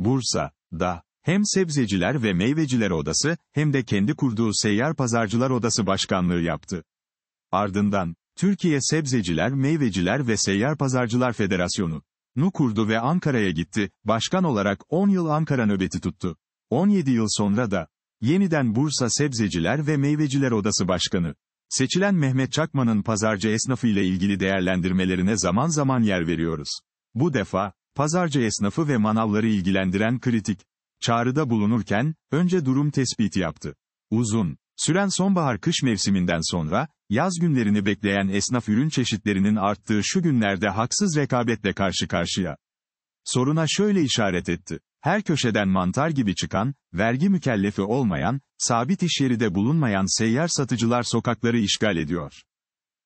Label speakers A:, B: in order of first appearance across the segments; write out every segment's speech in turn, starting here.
A: Bursa'da hem Sebzeciler ve Meyveciler Odası hem de kendi kurduğu Seyyar Pazarcılar Odası başkanlığı yaptı. Ardından Türkiye Sebzeciler, Meyveciler ve Seyyar Pazarcılar Federasyonu nu kurdu ve Ankara'ya gitti. Başkan olarak 10 yıl Ankara nöbeti tuttu. 17 yıl sonra da yeniden Bursa Sebzeciler ve Meyveciler Odası Başkanı Seçilen Mehmet Çakman'ın pazarcı esnafı ile ilgili değerlendirmelerine zaman zaman yer veriyoruz. Bu defa, pazarcı esnafı ve manavları ilgilendiren kritik çağrıda bulunurken, önce durum tespiti yaptı. Uzun, süren sonbahar-kış mevsiminden sonra, yaz günlerini bekleyen esnaf ürün çeşitlerinin arttığı şu günlerde haksız rekabetle karşı karşıya. Soruna şöyle işaret etti. Her köşeden mantar gibi çıkan, vergi mükellefi olmayan, sabit iş yeri de bulunmayan seyyar satıcılar sokakları işgal ediyor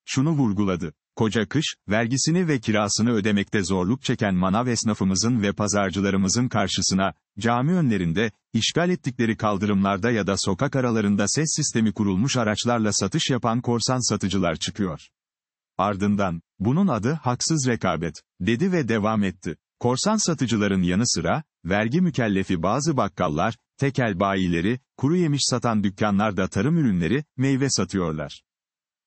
A: şunu vurguladı. Koca kış, vergisini ve kirasını ödemekte zorluk çeken manav esnafımızın ve pazarcılarımızın karşısına, cami önlerinde, işgal ettikleri kaldırımlarda ya da sokak aralarında ses sistemi kurulmuş araçlarla satış yapan korsan satıcılar çıkıyor. Ardından, bunun adı haksız rekabet, dedi ve devam etti. Korsan satıcıların yanı sıra, vergi mükellefi bazı bakkallar, tekel bayileri, kuru yemiş satan dükkanlarda tarım ürünleri, meyve satıyorlar.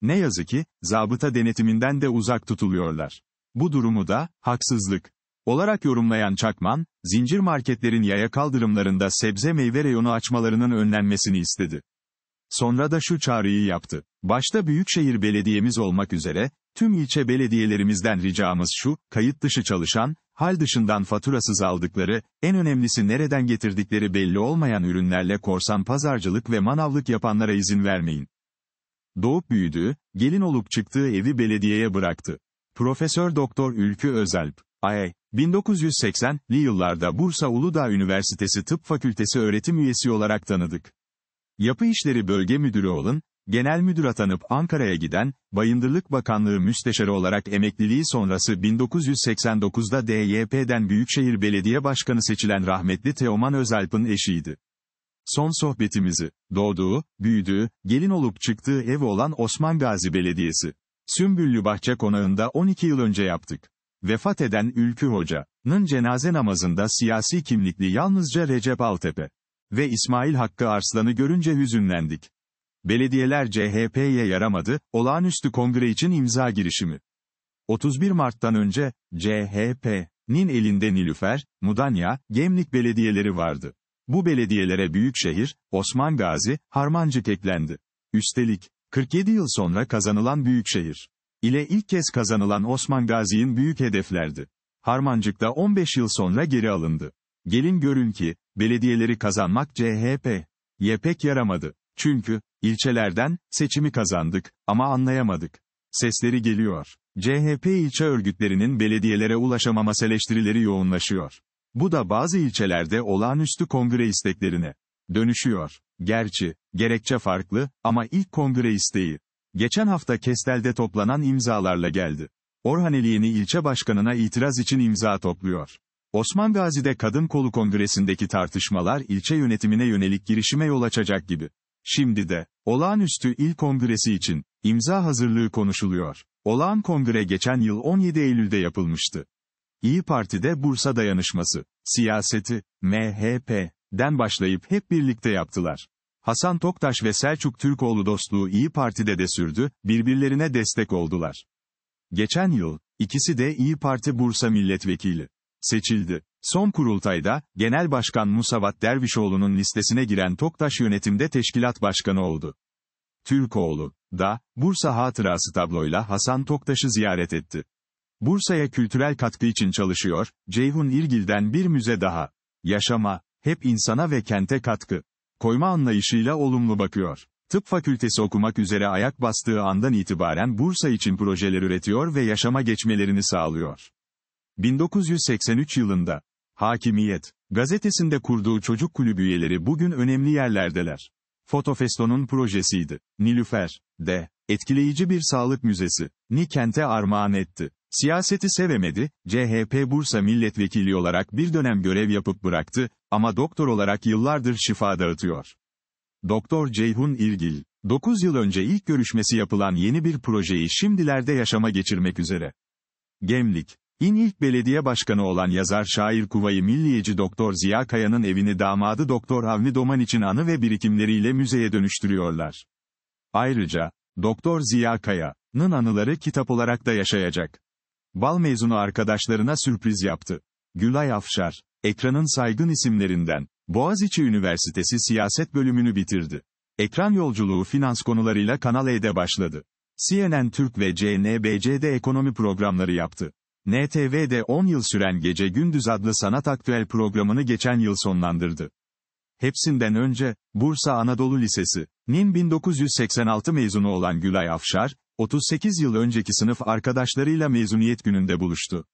A: Ne yazık ki, zabıta denetiminden de uzak tutuluyorlar. Bu durumu da, haksızlık olarak yorumlayan Çakman, zincir marketlerin yaya kaldırımlarında sebze meyve reyonu açmalarının önlenmesini istedi. Sonra da şu çağrıyı yaptı. Başta Büyükşehir Belediyemiz olmak üzere, tüm ilçe belediyelerimizden ricamız şu, kayıt dışı çalışan, hal dışından faturasız aldıkları, en önemlisi nereden getirdikleri belli olmayan ürünlerle korsan pazarcılık ve manavlık yapanlara izin vermeyin. Doğup büyüdü, gelin olup çıktığı evi belediyeye bıraktı. Profesör Doktor Ülkü Özelp, Ay. 1980'li yıllarda Bursa Uludağ Üniversitesi Tıp Fakültesi öğretim üyesi olarak tanıdık. Yapı İşleri Bölge Müdürü olun, genel müdür atanıp Ankara'ya giden, Bayındırlık Bakanlığı Müsteşarı olarak emekliliği sonrası 1989'da DYP'den Büyükşehir Belediye Başkanı seçilen rahmetli Teoman Özalp'ın eşiydi. Son sohbetimizi, doğduğu, büyüdüğü, gelin olup çıktığı ev olan Osman Gazi Belediyesi, Sümbüllü Bahçe Konağı'nda 12 yıl önce yaptık. Vefat eden Ülkü Hoca'nın cenaze namazında siyasi kimlikli yalnızca Recep Altepe ve İsmail Hakkı Arslan'ı görünce hüzünlendik. Belediyeler CHP'ye yaramadı, olağanüstü kongre için imza girişimi. 31 Mart'tan önce, CHP'nin elinde Nilüfer, Mudanya, Gemlik belediyeleri vardı. Bu belediyelere Büyükşehir, Osman Gazi, Harmancık eklendi. Üstelik, 47 yıl sonra kazanılan Büyükşehir ile ilk kez kazanılan Osman Gazi'nin büyük hedeflerdi. da 15 yıl sonra geri alındı. Gelin görün ki, belediyeleri kazanmak CHP. yepek yaramadı. Çünkü, ilçelerden, seçimi kazandık, ama anlayamadık. Sesleri geliyor. CHP ilçe örgütlerinin belediyelere ulaşamama eleştirileri yoğunlaşıyor. Bu da bazı ilçelerde olağanüstü kongre isteklerine dönüşüyor. Gerçi, gerekçe farklı, ama ilk kongre isteği, geçen hafta Kestel'de toplanan imzalarla geldi. Orhaneli yeni ilçe başkanına itiraz için imza topluyor. Osman Gazi'de Kadın Kolu Kongresi'ndeki tartışmalar ilçe yönetimine yönelik girişime yol açacak gibi. Şimdi de, olağanüstü il kongresi için, imza hazırlığı konuşuluyor. Olağan kongre geçen yıl 17 Eylül'de yapılmıştı. İyi Parti'de Bursa Dayanışması, siyaseti, MHP'den başlayıp hep birlikte yaptılar. Hasan Toktaş ve Selçuk Türkoğlu dostluğu İyi Parti'de de sürdü, birbirlerine destek oldular. Geçen yıl, ikisi de İyi Parti Bursa milletvekili seçildi. Son kurultayda, Genel Başkan Musavat Dervişoğlu'nun listesine giren Toktaş yönetimde teşkilat başkanı oldu. Türkoğlu, da, Bursa hatırası tabloyla Hasan Toktaş'ı ziyaret etti. Bursa'ya kültürel katkı için çalışıyor, Ceyhun İlgil'den bir müze daha. Yaşama, hep insana ve kente katkı. Koyma anlayışıyla olumlu bakıyor. Tıp fakültesi okumak üzere ayak bastığı andan itibaren Bursa için projeler üretiyor ve yaşama geçmelerini sağlıyor. 1983 yılında, Hakimiyet, gazetesinde kurduğu çocuk kulübü üyeleri bugün önemli yerlerdeler. Fotofesto'nun projesiydi. Nilüfer, de, etkileyici bir sağlık müzesi, ni kente armağan etti. Siyaseti sevemedi, CHP Bursa milletvekili olarak bir dönem görev yapıp bıraktı ama doktor olarak yıllardır şifa dağıtıyor. Doktor Ceyhun İlgil, 9 yıl önce ilk görüşmesi yapılan yeni bir projeyi şimdilerde yaşama geçirmek üzere. Gemlik, İn ilk belediye başkanı olan yazar şair Kuvayi Milliyeci Doktor Ziya Kaya'nın evini damadı Doktor Avni Doman için anı ve birikimleriyle müzeye dönüştürüyorlar. Ayrıca, Doktor Ziya Kaya'nın anıları kitap olarak da yaşayacak bal mezunu arkadaşlarına sürpriz yaptı. Gülay Afşar, ekranın saygın isimlerinden, Boğaziçi Üniversitesi Siyaset Bölümünü bitirdi. Ekran yolculuğu finans konularıyla Kanal E'de başladı. CNN Türk ve CNBC'de ekonomi programları yaptı. NTV'de 10 yıl süren Gece Gündüz adlı sanat aktüel programını geçen yıl sonlandırdı. Hepsinden önce, Bursa Anadolu Lisesi, NİM 1986 mezunu olan Gülay Afşar, 38 yıl önceki sınıf arkadaşlarıyla mezuniyet gününde buluştu.